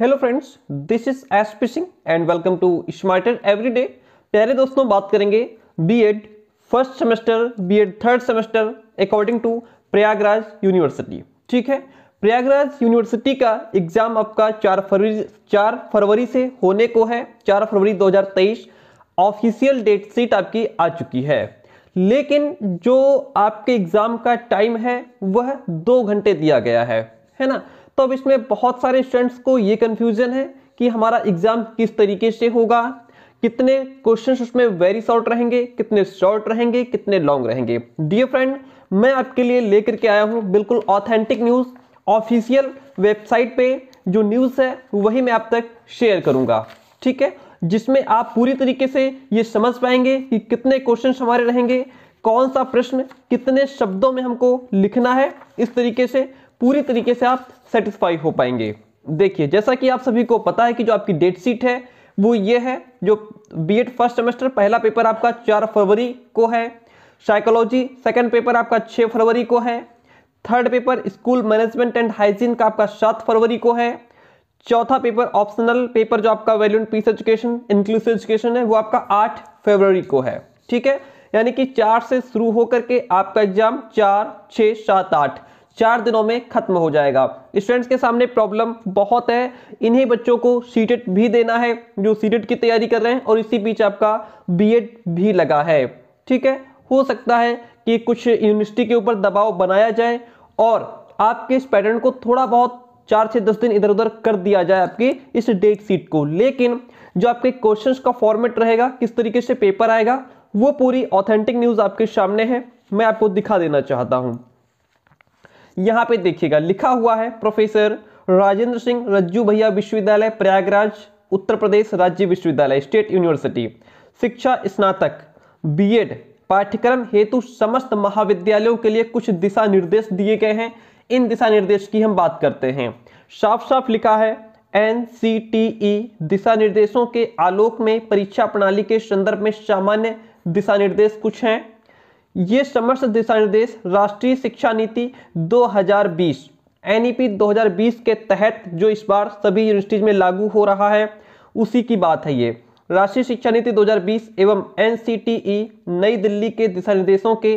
hello friends this is S पिशिंग and welcome to smarter everyday प्यारे दोस्तों बात करेंगे B Ed first semester B Ed third semester according to Prayagraj university ठीक है प्रयागराज यूनिवर्सिटी का एग्जाम आपका चार फरवरी चार फरवरी से होने को है चार फरवरी 2023 ऑफिशियल डेट सीट आपकी आ चुकी है लेकिन जो आपके एग्जाम का टाइम है वह दो घंटे दिया गया है है ना तो अब इसमें बहुत सारे स्टूडेंट्स को ये कन्फ्यूजन है कि हमारा एग्ज़ाम किस तरीके से होगा कितने क्वेश्चंस उसमें वेरी शॉर्ट रहेंगे कितने शॉर्ट रहेंगे कितने लॉन्ग रहेंगे डियर फ्रेंड मैं आपके लिए लेकर के आया हूँ बिल्कुल ऑथेंटिक न्यूज़ ऑफिशियल वेबसाइट पे जो न्यूज़ है वही मैं आप तक शेयर करूँगा ठीक है जिसमें आप पूरी तरीके से ये समझ पाएंगे कि कितने क्वेश्चन हमारे रहेंगे कौन सा प्रश्न कितने शब्दों में हमको लिखना है इस तरीके से पूरी तरीके से आप सेटिस्फाई हो पाएंगे देखिए जैसा कि आप सभी को पता है कि जो आपकी डेट सीट है वो ये है जो एड फर्स्ट सेमेस्टर पहला पेपर आपका चार फरवरी को है साइकोलॉजी सेकेंड पेपर आपका छः फरवरी को है third paper school management and hygiene का आपका सात फरवरी को है चौथा पेपर ऑप्शनल पेपर जो आपका value peace education inclusive education है वो आपका आठ फरवरी को है ठीक है यानी कि चार से शुरू होकर के आपका एग्जाम चार छः सात आठ चार दिनों में खत्म हो जाएगा स्टूडेंट्स के सामने प्रॉब्लम बहुत है इन्हीं बच्चों को सीटेट भी देना है जो सीटेट की तैयारी कर रहे हैं और इसी बीच आपका बीएड भी लगा है ठीक है हो सकता है कि कुछ यूनिवर्सिटी के ऊपर दबाव बनाया जाए और आपके इस पैटर्न को थोड़ा बहुत चार से दस दिन इधर उधर कर दिया जाए आपकी इस डेट सीट को लेकिन जो आपके क्वेश्चंस का फॉर्मेट रहेगा किस तरीके से पेपर आएगा वो पूरी ऑथेंटिक न्यूज़ आपके सामने है मैं आपको दिखा देना चाहता हूँ यहाँ पे देखिएगा लिखा हुआ है प्रोफेसर राजेंद्र सिंह रज्जू भैया विश्वविद्यालय प्रयागराज उत्तर प्रदेश राज्य विश्वविद्यालय स्टेट यूनिवर्सिटी शिक्षा स्नातक बीएड पाठ्यक्रम हेतु समस्त महाविद्यालयों के लिए कुछ दिशा निर्देश दिए गए हैं इन दिशा निर्देश की हम बात करते हैं साफ साफ लिखा है एन e दिशा निर्देशों के आलोक में परीक्षा प्रणाली के संदर्भ में सामान्य दिशा निर्देश कुछ हैं ये समस्त दिशा निर्देश राष्ट्रीय शिक्षा नीति 2020 एनईपी 2020 के तहत जो इस बार सभी यूनिवर्सिटीज में लागू हो रहा है उसी की बात है ये राष्ट्रीय शिक्षा नीति 2020 एवं एन नई दिल्ली के दिशा निर्देशों के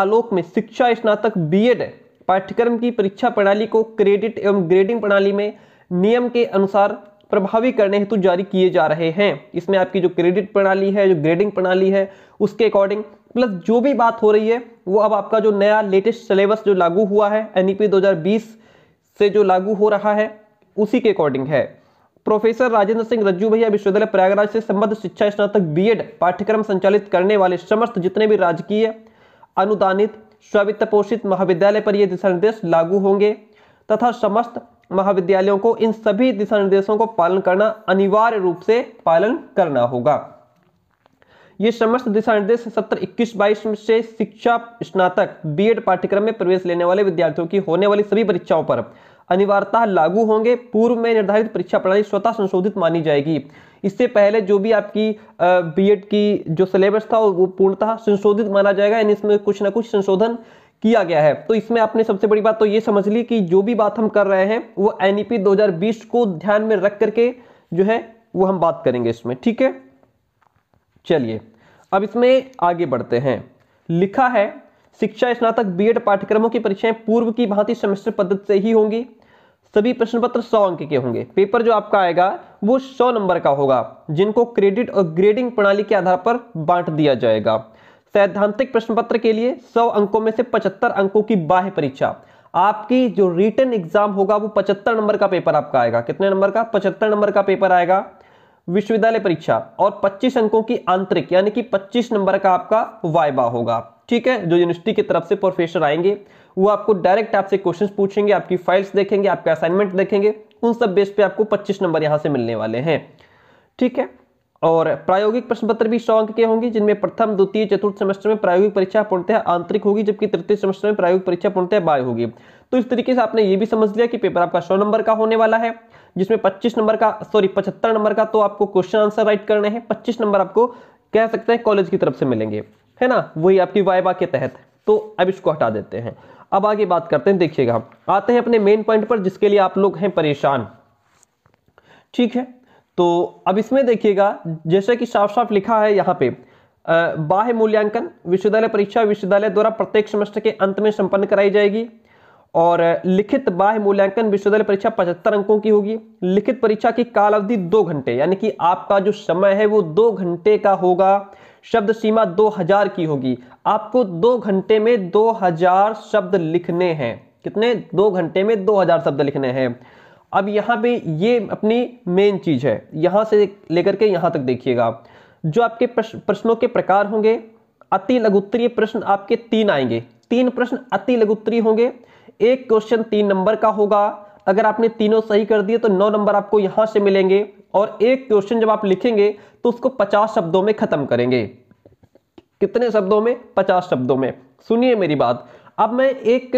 आलोक में शिक्षा स्नातक बीएड पाठ्यक्रम की परीक्षा प्रणाली को क्रेडिट एवं ग्रेडिंग प्रणाली में नियम के अनुसार प्रभावी करने हेतु जारी किए जा रहे हैं इसमें आपकी जो क्रेडिट प्रणाली है जो ग्रेडिंग प्रणाली है उसके अकॉर्डिंग प्लस जो भी बात हो रही है वो अब आपका जो नया लेटेस्ट सिलेबस जो लागू हुआ है एन 2020 e से जो लागू हो रहा है उसी के अकॉर्डिंग है प्रोफेसर राजेंद्र सिंह रज्जू भैया विश्वविद्यालय प्रयागराज से संबद्ध शिक्षा स्नातक एड पाठ्यक्रम संचालित करने वाले समस्त जितने भी राजकीय अनुदानित स्वित्त पोषित महाविद्यालय पर ये दिशा निर्देश लागू होंगे तथा समस्त महाविद्यालयों को इन सभी दिशा निर्देशों को पालन करना अनिवार्य रूप से पालन करना होगा ये समस्त दिशा निर्देश सत्र इक्कीस बाईस से शिक्षा स्नातक बीएड पाठ्यक्रम में प्रवेश लेने वाले विद्यार्थियों की होने वाली सभी परीक्षाओं पर अनिवार्यता लागू होंगे पूर्व में निर्धारित परीक्षा प्रणाली स्वतः संशोधित मानी जाएगी इससे पहले जो भी आपकी बीएड की जो सिलेबस था वो पूर्णतः संशोधित माना जाएगा यानी इसमें कुछ ना कुछ संशोधन किया गया है तो इसमें आपने सबसे बड़ी बात तो ये समझ ली कि जो भी बात हम कर रहे हैं वो एनईपी e 2020 को ध्यान में रख करके जो है वो हम बात करेंगे इसमें ठीक है चलिए अब इसमें आगे बढ़ते हैं लिखा है शिक्षा स्नातक बीएड पाठ्यक्रमों की परीक्षाएं पूर्व की भांति सेमेस्टर पद्धति से ही होंगी सभी प्रश्न पत्र सौ अंक के होंगे पेपर जो आपका आएगा वो सौ नंबर का होगा जिनको क्रेडिट और ग्रेडिंग प्रणाली के आधार पर बांट दिया जाएगा सैद्धांतिक प्रश्न पत्र के लिए 100 अंकों में से 75 अंकों की बाह्य परीक्षा आपकी जो रिटर्न एग्जाम होगा वो 75 नंबर का पेपर आपका आएगा कितने नंबर का 75 नंबर का पेपर आएगा विश्वविद्यालय परीक्षा और 25 अंकों की आंतरिक यानी कि 25 नंबर का आपका वाइबा होगा ठीक है जो यूनिवर्सिटी की तरफ से प्रोफेसर आएंगे वो आपको डायरेक्ट आपसे क्वेश्चंस पूछेंगे आपकी फाइल्स देखेंगे आपके असाइनमेंट देखेंगे उन सब बेस पे आपको 25 नंबर यहां से मिलने वाले हैं ठीक है और प्रायोगिक प्रश्न पत्र भी सौ अंक के होंगे जिनमें प्रथम द्वितीय चतुर्थ सेमेस्टर में प्रायोगिक परीक्षा पूर्णतः आंतरिक होगी जबकि तृतीय सेमेस्टर में प्रायोगिक परीक्षा पूर्णतः बाय होगी तो इस तरीके से आपने ये भी समझ लिया कि पेपर आपका सौ नंबर का होने वाला है जिसमें पच्चीस नंबर का सॉरी पचहत्तर नंबर का तो आपको क्वेश्चन आंसर राइट करने हैं पच्चीस नंबर आपको कह सकते हैं कॉलेज की तरफ से मिलेंगे है ना वही आपकी वाइबा के तहत तो अब इसको हटा देते हैं अब आगे बात करते हैं देखिएगा आते हैं अपने मेन पॉइंट पर जिसके लिए आप लोग हैं परेशान ठीक है तो अब इसमें देखिएगा जैसे कि साफ साफ लिखा है यहाँ पे बाह्य मूल्यांकन विश्वविद्यालय परीक्षा विश्वविद्यालय द्वारा प्रत्येक सेमेस्टर के अंत में संपन्न कराई जाएगी और लिखित बाह्य मूल्यांकन विश्वविद्यालय परीक्षा पचहत्तर अंकों की होगी लिखित परीक्षा की काल अवधि दो घंटे यानी कि आपका जो समय है वो दो घंटे का होगा शब्द सीमा 2000 की होगी आपको दो घंटे में 2000 शब्द लिखने हैं कितने दो घंटे में 2000 शब्द लिखने हैं अब यहाँ पे ये अपनी मेन चीज़ है यहाँ से लेकर के यहाँ तक देखिएगा जो आपके प्रश्नों के प्रकार होंगे अति लघुत्तरीय प्रश्न आपके तीन आएंगे तीन प्रश्न अति लघुत्तरीय होंगे एक क्वेश्चन तीन नंबर का होगा अगर आपने तीनों सही कर दिए तो नौ नंबर आपको यहाँ से मिलेंगे और एक क्वेश्चन जब आप लिखेंगे तो उसको पचास शब्दों में खत्म करेंगे कितने शब्दों में पचास शब्दों में सुनिए मेरी बात अब मैं एक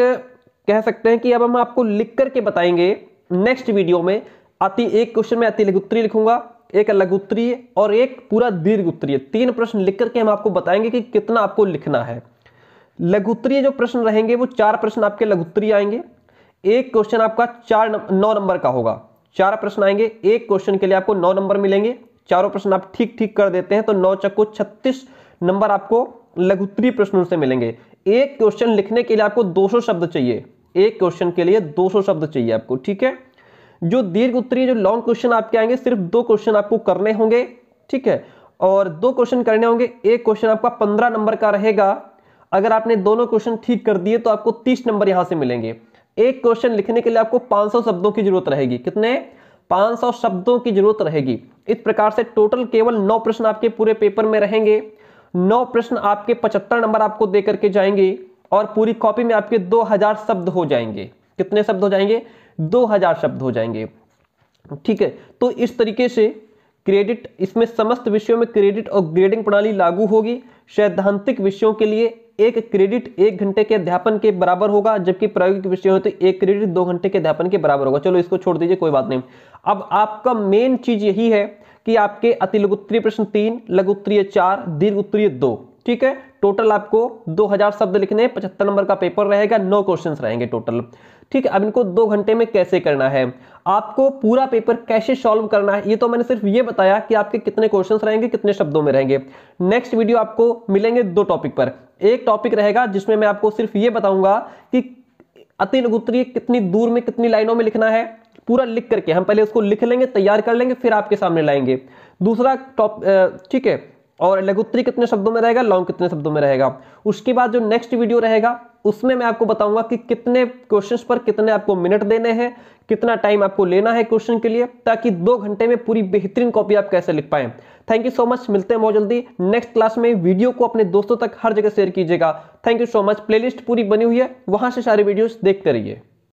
कह सकते हैं कि अब हम आपको लिख करके बताएंगे नेक्स्ट वीडियो में अति एक क्वेश्चन में अति लघुत्तरीय लिखूंगा एक अलग उत्तरीय और एक पूरा दीर्घ उत्तरीय तीन प्रश्न लिख करके हम आपको बताएंगे कि कितना आपको लिखना है लघुत्तरीय जो प्रश्न रहेंगे वो चार प्रश्न आपके लघुत्तरीय आएंगे एक क्वेश्चन आपका चार नौ नंबर का होगा चार प्रश्न आएंगे एक क्वेश्चन के लिए आपको नौ नंबर मिलेंगे चारों प्रश्न आप ठीक ठीक कर देते हैं तो नौ चक्को छत्तीस नंबर आपको लघुत्तरीय प्रश्नों से मिलेंगे एक क्वेश्चन लिखने के लिए आपको दो शब्द चाहिए एक क्वेश्चन के लिए 200 शब्द चाहिए आपको ठीक है जो दीर्घ उत्तरीय जो लॉन्ग क्वेश्चन आपके आएंगे सिर्फ दो क्वेश्चन आपको करने होंगे ठीक है और दो क्वेश्चन करने होंगे एक क्वेश्चन आपका पंद्रह नंबर का रहेगा अगर आपने दोनों क्वेश्चन ठीक कर दिए तो आपको तीस नंबर यहां से मिलेंगे एक क्वेश्चन लिखने के लिए आपको 500 शब्दों की जरूरत रहेगी कितने 500 शब्दों की जरूरत रहेगी इस प्रकार से टोटल केवल नौ प्रश्न आपके पूरे पेपर में रहेंगे नौ प्रश्न आपके पचहत्तर नंबर आपको देकर के जाएंगे और पूरी कॉपी में आपके 2000 शब्द हो जाएंगे कितने शब्द हो जाएंगे 2000 शब्द हो जाएंगे ठीक है तो इस तरीके से क्रेडिट इसमें समस्त विषयों में क्रेडिट और ग्रेडिंग प्रणाली लागू होगी सैद्धांतिक विषयों के लिए एक क्रेडिट एक घंटे के अध्यापन के बराबर होगा जबकि प्रायोगिक विषय हो तो एक क्रेडिट दो घंटे के अध्यापन के बराबर होगा चलो इसको छोड़ दीजिए कोई बात नहीं अब आपका मेन चीज यही है कि आपके अति लघुत्तरीय प्रश्न तीन लघुत्तरीय चार दीर्घ उत्तरीय दो ठीक है टोटल आपको 2000 शब्द लिखने पचहत्तर नंबर का पेपर रहेगा नौ क्वेश्चन रहेंगे टोटल ठीक है अब इनको दो घंटे में कैसे करना है आपको पूरा पेपर कैसे सॉल्व करना है ये तो मैंने सिर्फ ये बताया कि आपके कितने क्वेश्चन रहेंगे कितने शब्दों में रहेंगे नेक्स्ट वीडियो आपको मिलेंगे दो टॉपिक पर एक टॉपिक रहेगा जिसमें मैं आपको सिर्फ ये बताऊंगा कि अति लघुत्तरीय कितनी दूर में कितनी लाइनों में लिखना है पूरा लिख करके हम पहले उसको लिख लेंगे तैयार कर लेंगे फिर आपके सामने लाएंगे दूसरा टॉप ठीक है और लघुत्तरी कितने शब्दों में रहेगा लॉन्ग कितने शब्दों में रहेगा उसके बाद जो नेक्स्ट वीडियो रहेगा उसमें मैं आपको बताऊंगा कि कितने क्वेश्चंस पर कितने आपको मिनट देने हैं कितना टाइम आपको लेना है क्वेश्चन के लिए ताकि दो घंटे में पूरी बेहतरीन कॉपी आप कैसे लिख पाएं थैंक यू सो मच मिलते हैं बहुत जल्दी नेक्स्ट क्लास में वीडियो को अपने दोस्तों तक हर जगह शेयर कीजिएगा thank you so much playlist पूरी बनी हुई है वहां से सारे वीडियोस देखते रहिए